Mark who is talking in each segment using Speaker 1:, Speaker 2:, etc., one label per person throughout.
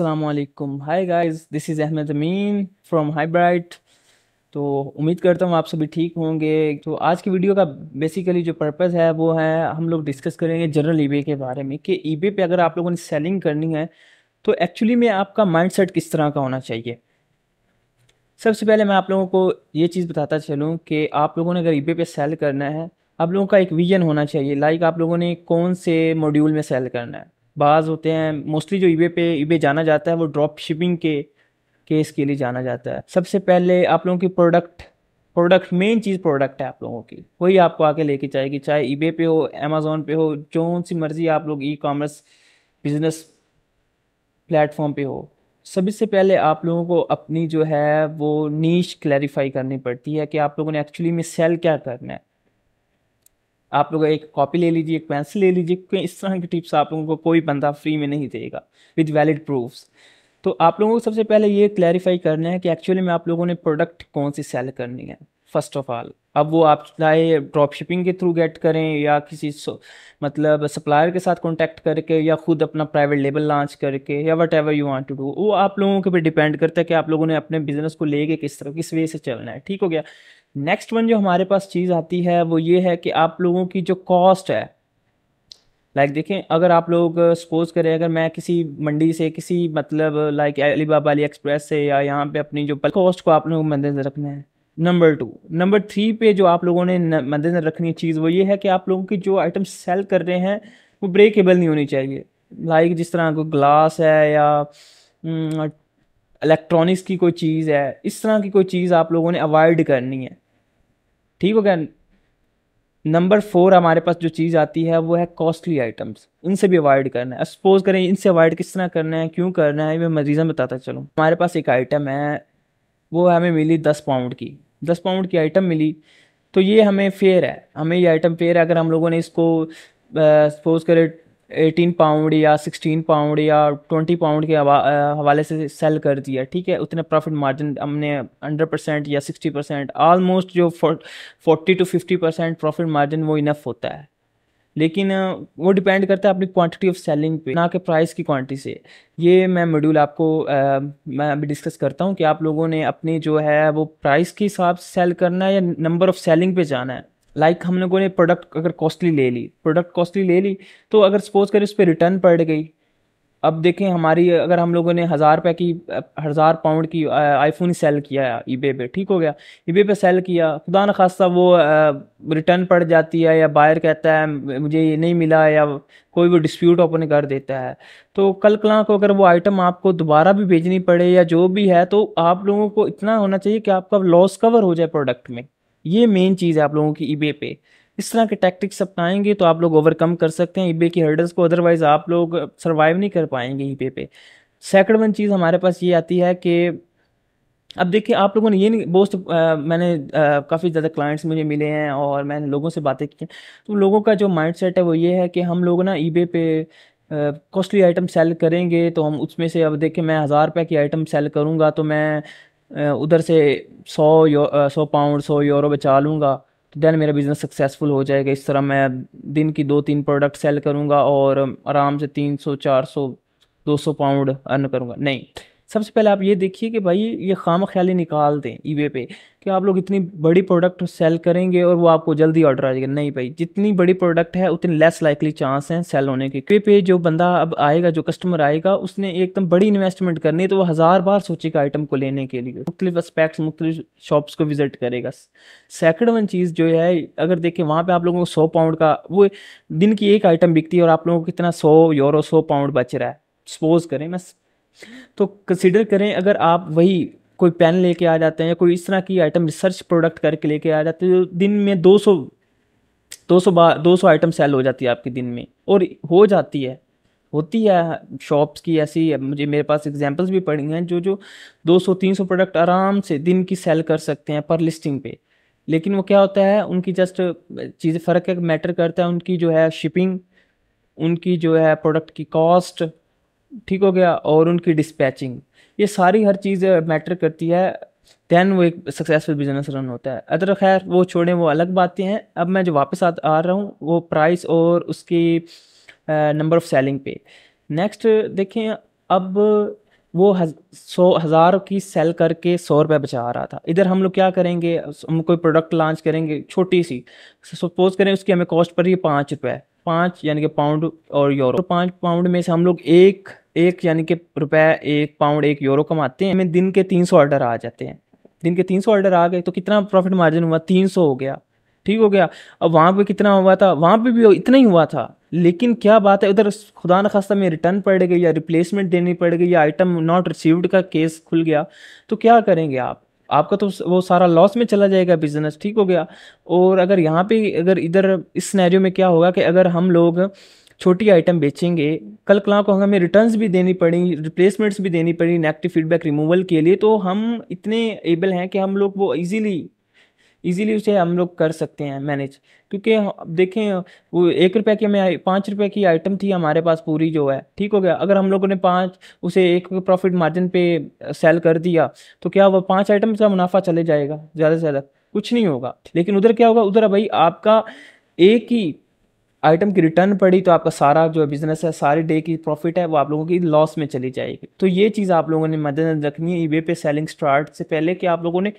Speaker 1: असलकुम hi guys this is Ahmed Amin hi hi bright तो उम्मीद करता हूँ आप सभी ठीक होंगे तो आज की वीडियो का बेसिकली जो पर्पज़ है वो है हम लोग डिस्कस करेंगे जनरल ई के बारे में कि ई पे अगर आप लोगों ने सेलिंग करनी है तो एक्चुअली में आपका सेट किस तरह का होना चाहिए सबसे पहले मैं आप लोगों को ये चीज़ बताता चलूँ कि आप लोगों ने अगर ई पे सेल करना है आप लोगों का एक विजन होना चाहिए लाइक आप लोगों ने कौन से मॉड्यूल में सेल करना है बाज़ होते हैं मोस्टली जो ईबे पे ईबे जाना जाता है वो ड्रॉप शिपिंग के केस के लिए जाना जाता है सबसे पहले आप लोगों की प्रोडक्ट प्रोडक्ट मेन चीज़ प्रोडक्ट है आप लोगों की वही आपको आके लेके जाएगी चाहे ईबे पे हो अमेजोन पे हो जो सी मर्जी आप लोग ई कॉमर्स बिजनेस प्लेटफॉर्म पे हो सभी से पहले आप लोगों को अपनी जो है वो नीच क्लैरिफाई करनी पड़ती है कि आप लोगों ने एक्चुअली में सेल क्या करना है आप लोग एक कॉपी ले लीजिए एक पेंसिल ले लीजिए क्योंकि इस तरह की टिप्स आप लोगों को कोई बंदा फ्री में नहीं देगा विद वैलिड प्रूफ तो आप लोगों को सबसे पहले ये क्लैरिफाई करना है कि एक्चुअली में आप लोगों ने प्रोडक्ट कौन सी सेल करनी है फर्स्ट ऑफ ऑल अब वो आप चाहे ड्रॉप शिपिंग के थ्रू गेट करें या किसी मतलब सप्लायर के साथ कॉन्टैक्ट करके या खुद अपना प्राइवेट लेबल लॉन्च करके या whatever you want to do वो आप लोगों के पे डिपेंड करता है कि आप लोगों ने अपने बिजनेस को लेके किस तरह किस वे से चलना है ठीक हो गया नेक्स्ट वन जो हमारे पास चीज़ आती है वो ये है कि आप लोगों की जो कॉस्ट है लाइक like देखें अगर आप लोग सपोज uh, करें अगर मैं किसी मंडी से किसी मतलब like Alibaba AliExpress से या यहाँ पे अपनी जो कॉस्ट को आप लोगों को मद्देनजर रखना है नंबर टू नंबर थ्री पे जो आप लोगों ने मद्देनजर रखनी चीज़ वो ये है कि आप लोगों की जो आइटम सेल कर रहे हैं वो ब्रेकेबल नहीं होनी चाहिए लाइक like जिस तरह कोई ग्लास है या इलेक्ट्रॉनिक्स mm, की कोई चीज़ है इस तरह की कोई चीज़ आप लोगों ने अवॉइड करनी है ठीक हो गया नंबर फोर हमारे पास जो चीज़ आती है वो है कॉस्टली आइटम्स इनसे भी अवॉइड करना है सपोज करें इनसे अवॉइड किस तरह करना है क्यों करना है मैं मरीजन बताता चलूँ हमारे पास एक आइटम है वो हमें मिली दस पाउंड की दस पाउंड की आइटम मिली तो ये हमें फेयर है हमें ये आइटम फेयर है अगर हम लोगों ने इसको सपोज करें एटीन पाउंड या सिक्सटीन पाउंड या ट्वेंटी पाउंड के हवाले से सेल कर दिया ठीक है उतना प्रॉफिट मार्जिन हमने हंड्रेड परसेंट या सिक्सटी परसेंट आलमोस्ट जो forty two fifty percent profit margin वो इनफ होता है लेकिन वो डिपेंड करता है अपनी क्वांटिटी ऑफ सेलिंग पे ना कि प्राइस की क्वांटिटी से ये मैं मॉड्यूल आपको आ, मैं अभी डिस्कस करता हूँ कि आप लोगों ने अपनी जो है वो प्राइस के हिसाब से सेल करना है या नंबर ऑफ़ सेलिंग पे जाना है लाइक like हम लोगों ने प्रोडक्ट अगर कॉस्टली ले ली प्रोडक्ट कॉस्टली ले ली तो अगर सपोज करें उस पर रिटर्न पड़ गई अब देखें हमारी अगर हम लोगों ने हज़ार रुपये की हज़ार पाउंड की आईफोन सेल किया ई बे पे ठीक हो गया ई बे पे सेल किया खुदा न खासा वो रिटर्न पड़ जाती है या बायर कहता है मुझे ये नहीं मिला या कोई वो डिस्प्यूट ओपन कर देता है तो कल कला को अगर वो आइटम आपको दोबारा भी भेजनी पड़े या जो भी है तो आप लोगों को इतना होना चाहिए कि आपका लॉस कवर हो जाए प्रोडक्ट में ये मेन चीज़ है आप लोगों की ईबे पे इस तरह के टैक्टिक्स अपनाएंगे तो आप लोग ओवरकम कर सकते हैं ईबे की हर्डल्स को अदरवाइज़ आप लोग सर्वाइव नहीं कर पाएंगे ईबे पे सेकंड वन चीज़ हमारे पास ये आती है कि अब देखिए आप लोगों ने ये नहीं बोस्ट मैंने काफ़ी ज़्यादा क्लाइंट्स मुझे मिले हैं और मैंने लोगों से बातें की तो लोगों का जो माइंड सेट है वो ये है कि हम लोग ना बे पे कॉस्टली आइटम सेल करेंगे तो हम उसमें से अब देखिए मैं हज़ार रुपये की आइटम सेल करूँगा तो मैं उधर से सौ सौ पाउंड सौ यूरो बचा लूँगा तो दैन मेरा बिज़नेस सक्सेसफुल हो जाएगा इस तरह मैं दिन की दो तीन प्रोडक्ट सेल करूँगा और आराम से तीन सौ चार सौ दो सौ पाउंड अर्न करूँगा नहीं सबसे पहले आप ये देखिए कि भाई ये खाम ख्याली निकाल दें ई पे कि आप लोग इतनी बड़ी प्रोडक्ट सेल करेंगे और वो आपको जल्दी ऑर्डर आ जाएगा नहीं भाई जितनी बड़ी प्रोडक्ट है उतनी लेस लाइकली चांस हैं सेल होने के पे पे जो बंदा अब आएगा जो कस्टमर आएगा उसने एकदम बड़ी इन्वेस्टमेंट करनी है तो वो हज़ार बार सोचेगा आइटम को लेने के लिए मुख्तलिफ अस्पेक्ट्स मुख्तलिफ शॉप्स को विजिट करेगा सेकेंड वन चीज़ जो है अगर देखें वहाँ पर आप लोगों को सौ पाउंड का वो दिन की एक आइटम बिकती है और आप लोगों को कितना सौ यूरो सौ पाउंड बच रहा है सपोज करें मैं तो कंसिडर करें अगर आप वही कोई पेन लेके आ जाते हैं कोई इस तरह की आइटम रिसर्च प्रोडक्ट करके लेके आ जाते हैं जो तो दिन में 200 200 दो सौ आइटम सेल हो जाती है आपके दिन में और हो जाती है होती है शॉप्स की ऐसी मुझे मेरे पास एग्जांपल्स भी पड़ी हैं जो जो 200 300 प्रोडक्ट आराम से दिन की सेल कर सकते हैं पर लिस्टिंग पे लेकिन वो क्या होता है उनकी जस्ट चीज़ें फ़र्क मैटर करता है उनकी जो है शिपिंग उनकी जो है प्रोडक्ट की कॉस्ट ठीक हो गया और उनकी डिस्पैचिंग ये सारी हर चीज़ मैटर करती है दैन वो एक सक्सेसफुल बिजनेस रन होता है अदर खैर वो छोड़ें वो अलग बातें हैं अब मैं जो वापस आ, आ रहा हूँ वो प्राइस और उसकी नंबर ऑफ़ सेलिंग पे नेक्स्ट देखें अब वो हज, सौ हज़ार की सेल करके सौ रुपये बचा रहा था इधर हम लोग क्या करेंगे हम कोई प्रोडक्ट लॉन्च करेंगे छोटी सी सपोज करें उसकी हमें कॉस्ट पड़ रही है पाँच रुपये पाँच यानी कि पाउंड और यूरो तो पाँच पाउंड में से हम लोग एक एक यानी कि रुपए एक पाउंड एक यूरो कमाते हैं हमें दिन के तीन सौ ऑर्डर आ जाते हैं दिन के तीन सौ ऑर्डर आ गए तो कितना प्रॉफिट मार्जिन हुआ तीन सौ हो गया ठीक हो गया अब वहाँ पे कितना हुआ था वहाँ पे भी इतना ही हुआ था लेकिन क्या बात है उधर खुदा न खास्ता में रिटर्न पड़ गई या रिप्लेसमेंट देनी पड़ गई या आइटम नॉट रिसीव्ड का केस खुल गया तो क्या करेंगे आप आपका तो वो सारा लॉस में चला जाएगा बिजनेस ठीक हो गया और अगर यहाँ पे अगर इधर इस सिनेरियो में क्या होगा कि अगर हम लोग छोटी आइटम बेचेंगे कल क्लाक को हमें रिटर्न्स भी देनी पड़ी रिप्लेसमेंट्स भी देनी पड़ी नेगेटिव फीडबैक रिमूवल के लिए तो हम इतने एबल हैं कि हम लोग वो ईजीली ईजिली उसे हम लोग कर सकते हैं मैनेज क्योंकि देखें वो एक रुपये की हमें पाँच रुपये की आइटम थी हमारे पास पूरी जो है ठीक हो गया अगर हम लोगों ने पाँच उसे एक प्रॉफिट मार्जिन पे सेल कर दिया तो क्या वो पाँच आइटम का मुनाफा चले जाएगा ज़्यादा से ज़्यादा कुछ नहीं होगा लेकिन उधर क्या होगा उधर भाई आपका एक ही आइटम की रिटर्न पड़ी तो आपका सारा जो बिजनेस है सारी डे की प्रॉफिट है वो आप लोगों की लॉस में चली जाएगी तो ये चीज़ आप लोगों ने मद्देनजर रखनी है ई पे सेलिंग स्टार्ट से पहले कि आप लोगों ने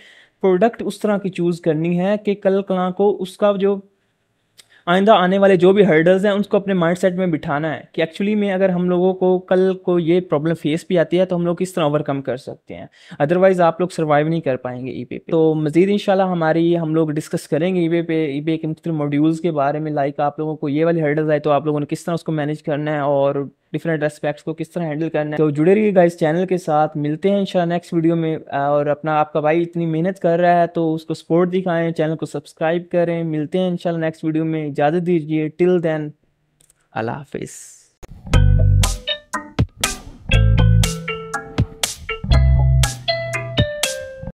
Speaker 1: प्रोडक्ट उस तरह की चूज़ करनी है कि कल कला को उसका जो आइंदा आने वाले जो भी हर्डल्स हैं उनको अपने माइंड सेट में बिठाना है कि एक्चुअली में अगर हम लोगों को कल को ये प्रॉब्लम फेस भी आती है तो हम लोग किस तरह ओवरकम कर सकते हैं अदरवाइज़ आप लोग सर्वाइव नहीं कर पाएंगे ई e पे तो मज़ीद इन हमारी हम लोग डिस्कस करेंगे ई e पे पे ई पे के मुख्य मॉड्यूल्स के बारे में लाइक आप लोगों को ये वाली हर्डल्स आए तो आप लोगों ने किस तरह उसको मैनेज करना है और डिफरेंट एस्पेक्ट्स को किस तरह हैंडल करना है तो जुड़े रहिए गाइस चैनल के साथ मिलते हैं इंशाल्लाह नेक्स्ट वीडियो में और अपना आपका भाई इतनी मेहनत कर रहा है तो उसको सपोर्ट दिखाएं चैनल को सब्सक्राइब करें मिलते हैं इंशाल्लाह नेक्स्ट वीडियो में इजाज़त दीजिए टिल देन अल्लाह हाफिज़